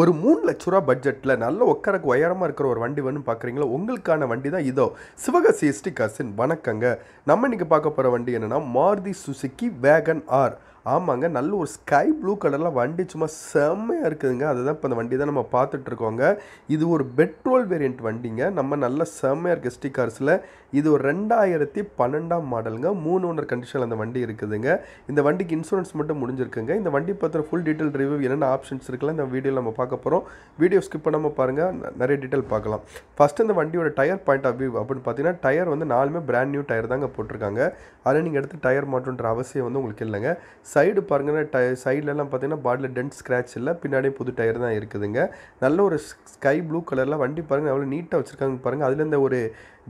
ஒரு மூணு லட்ச ரூபா பட்ஜெட்டில் நல்ல உட்காரக்கு உயரமாக இருக்கிற ஒரு வண்டி வேணும் பார்க்குறீங்களா உங்களுக்கான வண்டி தான் இதோ சிவக சிஎஸ்டி கசின் வணக்கங்க நம்ம இன்றைக்கி பார்க்க போகிற வண்டி என்னென்னா மாருதி சுசுக்கி வேகன் ஆர் ஆமாங்க நல்ல ஒரு ஸ்கை ப்ளூ கலரில் வண்டி சும்மா செம்மையாக இருக்குதுங்க அதுதான் இப்போ அந்த வண்டி தான் நம்ம பார்த்துட்ருக்கோங்க இது ஒரு பெட்ரோல் வேரியண்ட் வண்டிங்க நம்ம நல்ல செம்மையாக இருக்குது எஸ்டி கார்ஸில் இது ஒரு ரெண்டாயிரத்தி பன்னெண்டாம் மாடலுங்க மூணு ஒன்றரை கண்டிஷனில் அந்த வண்டி இருக்குதுங்க இந்த வண்டிக்கு இன்சூரன்ஸ் மட்டும் முடிஞ்சிருக்குங்க இந்த வண்டி பார்த்துற ஃபுல் டீட்டெயில் ரிவ்யூ என்னென்ன ஆப்ஷன்ஸ் இருக்குல்ல இந்த வீடியோ நம்ம பார்க்க போகிறோம் வீடியோ ஸ்கிப் பண்ணாமல் பாருங்கள் நிறைய டீட்டெயில் பார்க்கலாம் ஃபஸ்ட் இந்த வண்டியோட டயர் பாயிண்ட் ஆஃப் வியூ அப்படின்னு பார்த்தீங்கன்னா டயர் வந்து நாலுமே பிராண்ட் நியூ டயர் தாங்க போட்டிருக்காங்க அதில் நீங்கள் எடுத்து டயர் மாட்டோன்ற அவசியம் வந்து உங்களுக்கு இல்லைங்க சைடு பாருங்கன்னா டய சைட்லலாம் பார்த்தீங்கன்னா பாடியில் டென்ட் ஸ்க்ராட்ச் இல்லை பின்னாடியே புது டயர் தான் இருக்குதுங்க நல்ல ஒரு ஸ்கை ப்ளூ கலரில் வண்டி பாருங்கள் அவ்வளோ நீட்டாக வச்சுருக்காங்க பாருங்கள் அதில் இந்த ஒரு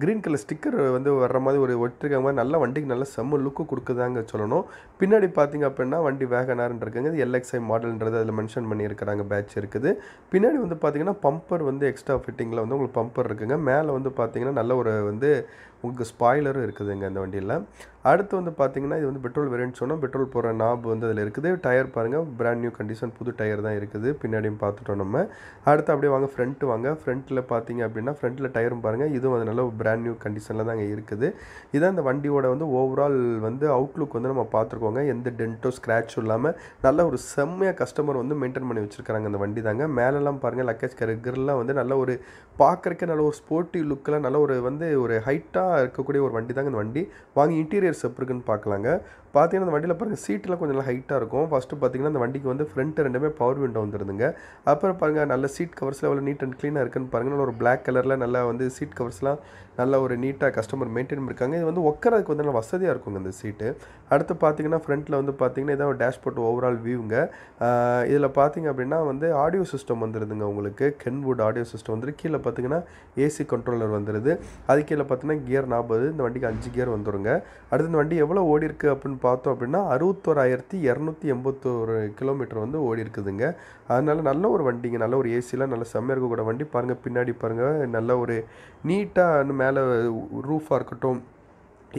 க்ரீன் கலர் ஸ்டிக்கர் வந்து வர்ற மாதிரி ஒரு ஒட்டிருக்காங்க மாதிரி நல்ல வண்டிக்கு நல்ல செம்ம லுக்கு கொடுக்குதாங்க சொல்லணும் பின்னாடி பார்த்திங்க அப்படின்னா வண்டி வேகனார்ன்னு இருக்குங்க இது எல்எக்ஸ்ஐ மாடல்ன்றது அதில் மென்ஷன் பண்ணியிருக்கிறாங்க பேட்ச் இருக்குது பின்னாடி வந்து பார்த்திங்கன்னா பம்பர் வந்து எக்ஸ்ட்ரா ஃபிட்டிங்கில் வந்து உங்களுக்கு பம்பர் இருக்குங்க மேலே வந்து பார்த்திங்கன்னா நல்ல ஒரு வந்து உங்களுக்கு ஸ்பாய்லரும் இருக்குதுங்க அந்த வண்டியில் அடுத்து வந்து பார்த்திங்கன்னா இது வந்து பெட்ரோல் வேரியன்ட் சொன்னால் பெட்ரோல் போகிற நாப் வந்து அதில் இருக்குது டயர் பாருங்கள் பிராண்ட் நியூ கண்டிஷன் புது டயர் தான் இருக்குது பின்னாடியும் பார்த்துட்டோம் நம்ம அடுத்து அப்படியே வாங்க ஃப்ரண்ட்டு வாங்க ஃப்ரண்ட்டில் பார்த்தீங்க அப்படின்னா ஃப்ரண்ட்டில் டயரும் பாருங்கள் இதுவும் அது நல்ல பிராண்ட் நியூ கண்டிஷனில் தாங்க இருக்குது இதான் இந்த வண்டியோட வந்து ஓவரால் வந்து அவுட்லுக் வந்து நம்ம பார்த்துருக்கோங்க எந்த டென்ட்டோ ஸ்க்ராச்சும் இல்லாமல் நல்ல ஒரு செம்மையாக கஸ்டமர் வந்து மெயின்டைன் பண்ணி வச்சுருக்காங்க அந்த வண்டி தாங்க மேலெல்லாம் பாருங்கள் லக்கேஜ் கருகர்லாம் வந்து நல்ல ஒரு பார்க்குறக்கே நல்ல ஒரு ஸ்போர்ட்டிவ் லுக்கில் நல்ல ஒரு வந்து ஒரு ஹைட்டாக இருக்கக்கூடிய ஒரு வண்டி தாங்க இந்த வண்டி வாங்கி இன்டீரியர்ஸ் எப்படி இருக்குன்னு பார்க்கலாங்க பார்த்தீங்கன்னா அந்த வண்டியில் பாருங்கள் சீட்டெலாம் கொஞ்சம் நல்லா ஹைட்டாக இருக்கும் ஃபஸ்ட்டு பார்த்தீங்கன்னா அந்த வண்டிக்கு வந்து ஃப்ரண்ட்டு ரெண்டுமே பவர் விண்டோ வந்துருந்துங்க அப்புறம் பாருங்கள் நல்ல சீட் கவர்ஸில் எவ்வளோ நீட் அண்ட் க்ளீனாக இருக்குன்னு பாருங்கள் ஒரு பிளாக் கலரில் நல்லா வந்து சீட் கவர்ஸ்லாம் நல்ல ஒரு நீட்டாக கஸ்டமர் மெயின்டைன் இருக்காங்க இது வந்து உட்காரதுக்கு வந்து நல்லா வசதியாக இருக்குங்க இந்த சீட்டு அடுத்து பார்த்தீங்கன்னா ஃப்ரண்ட்டில் வந்து பார்த்தீங்கன்னா இதான் டேஷ்போர்ட் ஓவரால் வியூங்க இதில் பார்த்தீங்க அப்படின்னா வந்து ஆடியோ சிஸ்டம் வந்துருதுங்க உங்களுக்கு கென்வுட் ஆடியோ சிஸ்டம் வந்துருக்கு கீழே பார்த்தீங்கன்னா ஏசி கண்ட்ரோலர் வந்துடுது அது கீழே பார்த்தீங்கன்னா கியர் நாற்பது இந்த வண்டிக்கு அஞ்சு கியர் வந்துடுங்க அடுத்து இந்த வண்டி எவ்வளோ ஓடி இருக்குது அப்படின்னு பார்த்தோம் அப்படின்னா அறுபத்தோராயிரத்தி இரநூத்தி எண்பத்தோரு கிலோமீட்டர் வந்து ஓடி இருக்குதுங்க அதனால் நல்ல ஒரு வண்டிங்க நல்ல ஒரு ஏசிலாம் நல்ல செம்மையாக இருக்கக்கூட வண்டி பாருங்கள் பின்னாடி பாருங்கள் நல்ல ஒரு நீட்டாக மேலே ரூஃபாக இருக்கட்டும்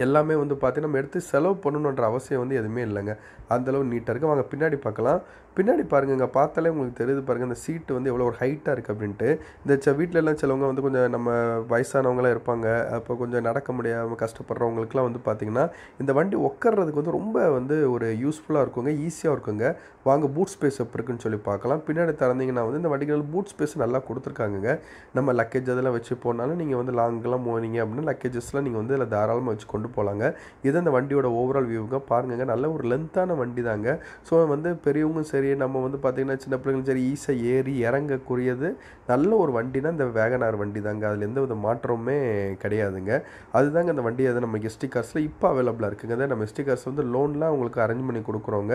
எல்லாமே வந்து பார்த்திங்கன்னா நம்ம எடுத்து செலவு பண்ணணுன்ற அவசியம் வந்து எதுவுமே இல்லைங்க அந்தளவு நீட்டாக இருக்குது வாங்க பின்னாடி பார்க்கலாம் பின்னாடி பாருங்கள் இங்கே பார்த்தாலே உங்களுக்கு தெரியுது பாருங்கள் இந்த சீட்டு வந்து எவ்வளோ ஒரு ஹைட்டாக இருக்குது அப்படின்ட்டு இந்த ச வீட்டிலலாம் சிலவங்க வந்து கொஞ்சம் நம்ம வயசானவங்களாம் இருப்பாங்க அப்போ கொஞ்சம் நடக்க முடியாமல் கஷ்டப்படுறவங்களுக்குலாம் வந்து பார்த்திங்கன்னா இந்த வண்டி உட்கார்றதுக்கு வந்து ரொம்ப வந்து ஒரு யூஸ்ஃபுல்லாக இருக்குங்க ஈஸியாக இருக்குங்க வாங்க பூட் ஸ்பேஸ் எப்படி இருக்குன்னு சொல்லி பார்க்கலாம் பின்னாடி திறந்தீங்கன்னா வந்து இந்த வண்டிகளில் பூட் ஸ்பேஸ் நல்லா கொடுத்துருக்காங்க நம்ம லக்கேஜ் அதெல்லாம் வச்சு போனாலும் நீங்கள் வந்து லாங்கெலாம் போனீங்க அப்படின்னா லக்கேஜஸ்லாம் நீங்கள் வந்து இதில் தாராளமாக வச்சுக்கொண்டு கொண்டு போகலாங்க இது அந்த வண்டியோட ஓவரால் வியூங்க பாருங்க நல்ல ஒரு லென்த்தான வண்டி தாங்க ஸோ வந்து பெரியவங்களும் சரி நம்ம வந்து பார்த்திங்கன்னா சின்ன பிள்ளைங்களும் சரி ஈஸியாக ஏறி இறங்கக்கூடியது நல்ல ஒரு வண்டினா இந்த வேகனார் வண்டி தாங்க அதில் எந்த வித மாற்றமுமே கிடையாதுங்க அதுதாங்க அந்த வண்டி அது நம்ம எஸ்டி கார்ஸில் இப்போ அவைலபிளாக இருக்குங்க நம்ம எஸ்டி கார்ஸ் வந்து லோன்லாம் உங்களுக்கு அரேஞ்ச் பண்ணி கொடுக்குறோங்க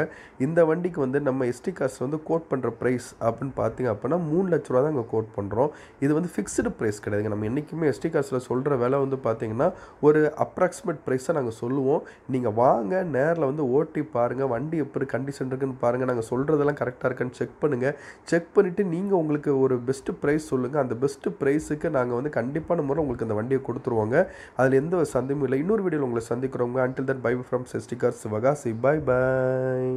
இந்த வண்டிக்கு வந்து நம்ம எஸ்டி கார்ஸ் வந்து கோட் பண்ணுற ப்ரைஸ் அப்படின்னு பார்த்திங்க அப்படின்னா மூணு லட்ச ரூபா தான் அங்கே கோட் பண்ணுறோம் இது வந்து ஃபிக்ஸ்டு ப்ரைஸ் கிடையாதுங்க நம்ம என்றைக்குமே எஸ்டி கார்ஸில் சொல்கிற விலை வந்து பார்த்திங்கன்னா ஒரு அப்ராக்சிமேட் மார்க்கெட் ப்ரைஸை நாங்கள் சொல்லுவோம் நீங்கள் வாங்க நேரில் வந்து ஓட்டி பாருங்கள் வண்டி எப்படி கண்டிஷன் இருக்குன்னு பாருங்கள் நாங்கள் சொல்கிறதெல்லாம் கரெக்டாக இருக்கான்னு செக் பண்ணுங்கள் செக் பண்ணிவிட்டு நீங்கள் உங்களுக்கு ஒரு பெஸ்ட்டு ப்ரைஸ் சொல்லுங்கள் அந்த பெஸ்ட்டு ப்ரைஸுக்கு நாங்கள் வந்து கண்டிப்பான முறை உங்களுக்கு அந்த வண்டியை கொடுத்துருவோங்க அதில் எந்த சந்தையும் இல்லை இன்னொரு வீடியோவில் உங்களை சந்திக்கிறோங்க அன்டில் தட் பை ஃப்ரம் செஸ்டிகார் சிவகாசி பாய் பாய்